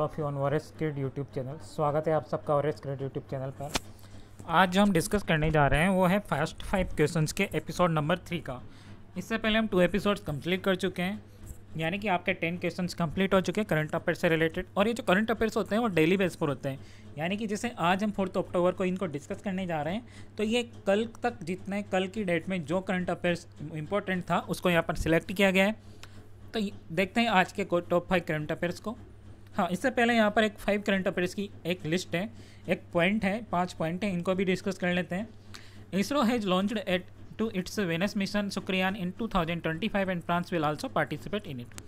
of यू ऑन वरेस क्रेड यूट्यूब चैनल स्वागत है आप सबका वरेस क्रेड यूट्यूब चैनल पर आज जो हम डिस्कस करने जा रहे हैं वो है फर्स्ट फाइव क्वेश्चंस के एपिसोड नंबर थ्री का इससे पहले हम टू एपिसोड्स कंप्लीट कर चुके हैं यानी कि आपके टेन क्वेश्चंस कंप्लीट हो चुके हैं करंट अफेयर से रिलेटेड और ये जो करंट अफेयर्स होते हैं वो डेली बेस पर होते हैं यानी कि जैसे आज हम फोर्थ अक्टूबर को इनको डिस्कस करने जा रहे हैं तो ये कल तक जितने कल की डेट में जो करंट अफेयर्स इंपॉर्टेंट था उसको यहाँ पर सिलेक्ट किया गया है तो देखते हैं आज के टॉप फाइव करंट अफेयर्स को हाँ इससे पहले यहाँ पर एक फाइव करंट अफेयर्स की एक लिस्ट है एक पॉइंट है पांच पॉइंट है इनको भी डिस्कस कर लेते हैं ISRO has launched at mission Shukrayaan in two thousand twenty 2025 and France will also participate in it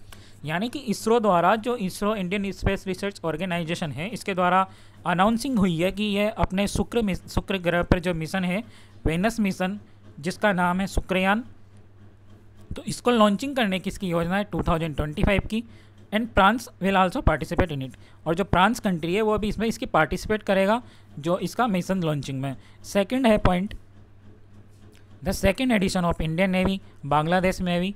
यानी कि इसरो द्वारा जो ISRO Indian Space Research Organisation है इसके द्वारा अनाउंसिंग हुई है कि यह अपने शुक्र शुक्र ग्रह पर जो मिशन है वेनस मिशन जिसका नाम है सुक्रयान तो इसको लॉन्चिंग करने की इसकी योजना है 2025 की and France will also participate in it और जो फ्रांस कंट्री है वो अभी इसमें इसकी पार्टिसिपेट करेगा जो इसका मिशन लॉन्चिंग में सेकेंड है point the second edition of Indian Navy Bangladesh Navy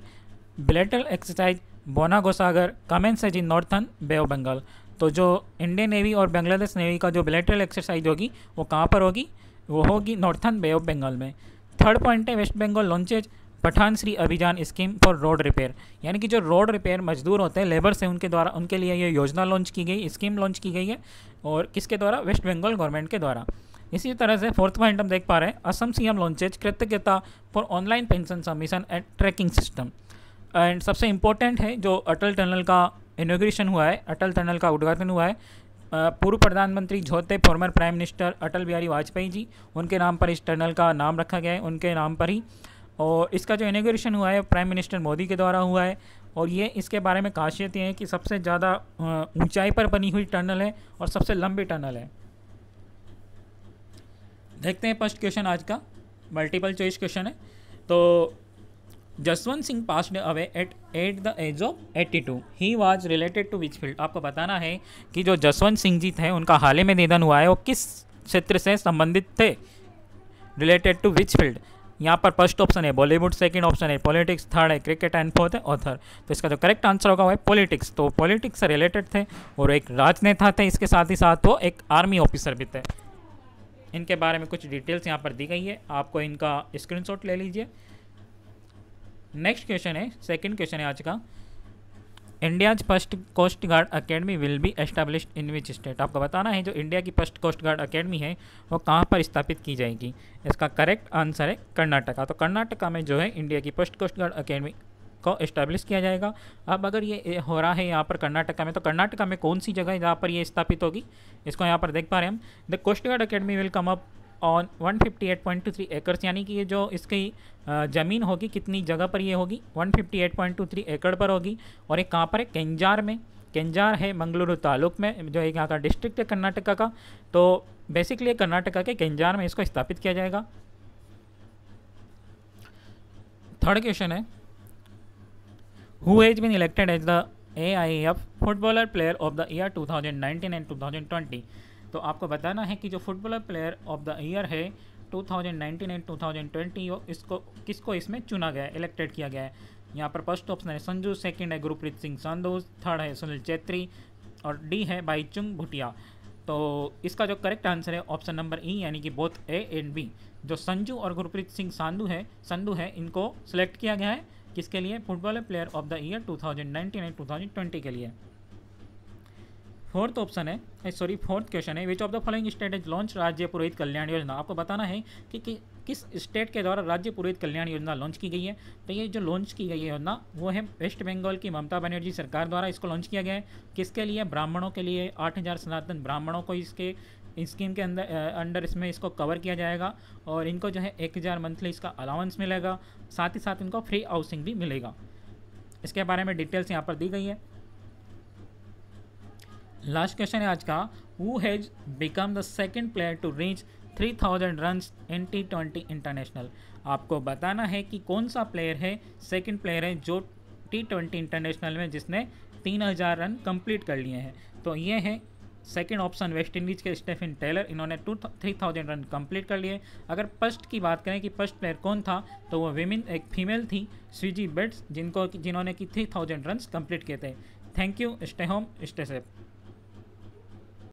bilateral exercise Bongosagar commences है in northern Bay of Bengal तो जो इंडियन नेवी और बांग्लादेश नेवी का जो बिलेटरल एक्सरसाइज होगी वो कहाँ पर होगी वो होगी नॉर्थन बे ऑफ बंगाल में थर्ड पॉइंट है West Bengal launches Pathashree Abhiyan scheme for road repair यानी कि जो रोड रिपेयर मजदूर होते हैं लेबर से उनके द्वारा उनके लिए ये योजना लॉन्च की गई स्कीम लॉन्च की गई है और किसके द्वारा वेस्ट बंगाल गवर्नमेंट के द्वारा इसी तरह से फोर्थ पॉइंट हम देख पा रहे हैं Assam C M launches Kritagyata for online pension submission and tracking system and सबसे इम्पोर्टेंट है जो अटल टनल का इनोग्रेशन हुआ है अटल टनल का उद्घाटन हुआ है पूर्व प्रधानमंत्री झोते former prime minister Atal Bihari Vajpayee ji उनके नाम पर इस टनल का नाम रखा गया है उनके नाम पर ही और इसका जो इनोग्रेशन हुआ है प्राइम मिनिस्टर मोदी के द्वारा हुआ है और ये इसके बारे में खासियत ये है कि सबसे ज़्यादा ऊंचाई पर बनी हुई टनल है और सबसे लंबी टनल है देखते हैं फर्स्ट क्वेश्चन आज का मल्टीपल चॉइस क्वेश्चन है तो Jaswant Singh passed away at at the age of eighty two he was related to which field आपको बताना है कि जो जसवंत सिंह जी थे उनका हाल ही में निधन हुआ है वो किस क्षेत्र से संबंधित थे रिलेटेड टू विच फील्ड यहाँ पर फर्स्ट ऑप्शन है बॉलीवुड सेकंड ऑप्शन है पॉलिटिक्स थर्ड है क्रिकेट एंड फोर्थ है ऑथर तो इसका जो करेक्ट आंसर होगा वो है पॉलिटिक्स तो पॉलिटिक्स से रिलेटेड थे और एक राजनेता थे इसके साथ ही साथ वो एक आर्मी ऑफिसर भी थे इनके बारे में कुछ डिटेल्स यहाँ पर दी गई है आपको इनका स्क्रीन ले लीजिए नेक्स्ट क्वेश्चन है सेकेंड क्वेश्चन है आज का India's first coast guard academy will be establish in which state आपको बताना है जो इंडिया की फर्स्ट कोस्ट गार्ड अकेडमी है वो कहाँ पर स्थापित की जाएगी इसका करेक्ट आंसर है कर्नाटका तो कर्नाटका में जो है इंडिया की फर्स्ट कोस्ट गार्ड अकेडमी को इस्टेब्लिश किया जाएगा अब अगर ये हो रहा है यहाँ पर कर्नाटका में तो कर्नाटका में कौन सी जगह है जहाँ पर ये स्थापित होगी इसको यहाँ पर देख पा रहे हैं हम the coast guard academy will come up on 158.23 acres यानी कि ये जो इसकी ज़मीन होगी कितनी जगह पर ये होगी 158.23 एकड़ पर होगी और ये कहाँ पर है केंजार में केंजार है मंगलुरु तालुक में जो है यहाँ का डिस्ट्रिक्ट है कर्नाटका का तो बेसिकली कर्नाटका के केंजार में इसको स्थापित किया जाएगा थर्ड क्वेश्चन है who has been elected as the A I F footballer player of the year 2019 and 2020 तो आपको बताना है कि जो footballer player of the year है 2019 एंड 2020 इसको किसको इसमें चुना गया है इलेक्टेड किया गया है यहाँ पर फर्स्ट ऑप्शन है संजू सेकंड है गुरप्रीत सिंह संधू थर्ड है सुनील चैत्री और डी है बाईचुंग भुटिया तो इसका जो करेक्ट आंसर है ऑप्शन नंबर ई यानी कि बोथ ए एंड बी जो संजू और गुरप्रीत सिंह सांधू है संधू है इनको सेलेक्ट किया गया है किसके लिए football player of the year two thousand के लिए फोर्थ ऑप्शन है सॉरी फोर्थ क्वेश्चन है which of the following state is launch राज्य पुरोहित कल्याण योजना आपको बताना है कि, कि किस स्टेट के द्वारा राज्य पुरोहित कल्याण योजना लॉन्च की गई है तो ये जो लॉन्च की गई है योजना वो है वेस्ट बंगाल की ममता बनर्जी सरकार द्वारा इसको लॉन्च किया गया है किसके लिए ब्राह्मणों के लिए आठ हज़ार सनातन ब्राह्मणों को इसके स्कीम के अंदर अंडर इसमें इसको कवर किया जाएगा और इनको जो है एक हज़ार मंथली इसका अलाउंस मिलेगा साथ ही साथ इनको फ्री हाउसिंग भी मिलेगा इसके बारे में डिटेल्स यहाँ पर दी गई है लास्ट क्वेश्चन है आज का वो has become the second player to reach 3000 runs in T twenty international आपको बताना है कि कौन सा प्लेयर है सेकेंड प्लेयर है जो टी ट्वेंटी इंटरनेशनल में जिसने 3000 रन कंप्लीट कर लिए हैं तो ये है सेकेंड ऑप्शन वेस्ट इंडीज़ के स्टेफिन टेलर इन्होंने two three thousand run complete कर लिए अगर फर्स्ट की बात करें कि फर्स्ट प्लेयर कौन था तो वो विमेन एक फीमेल थी स्विजी बेट्स जिनको जिन्होंने कि थ्री थाउजेंड रन कंप्लीट किए थे thank you stay home stay safe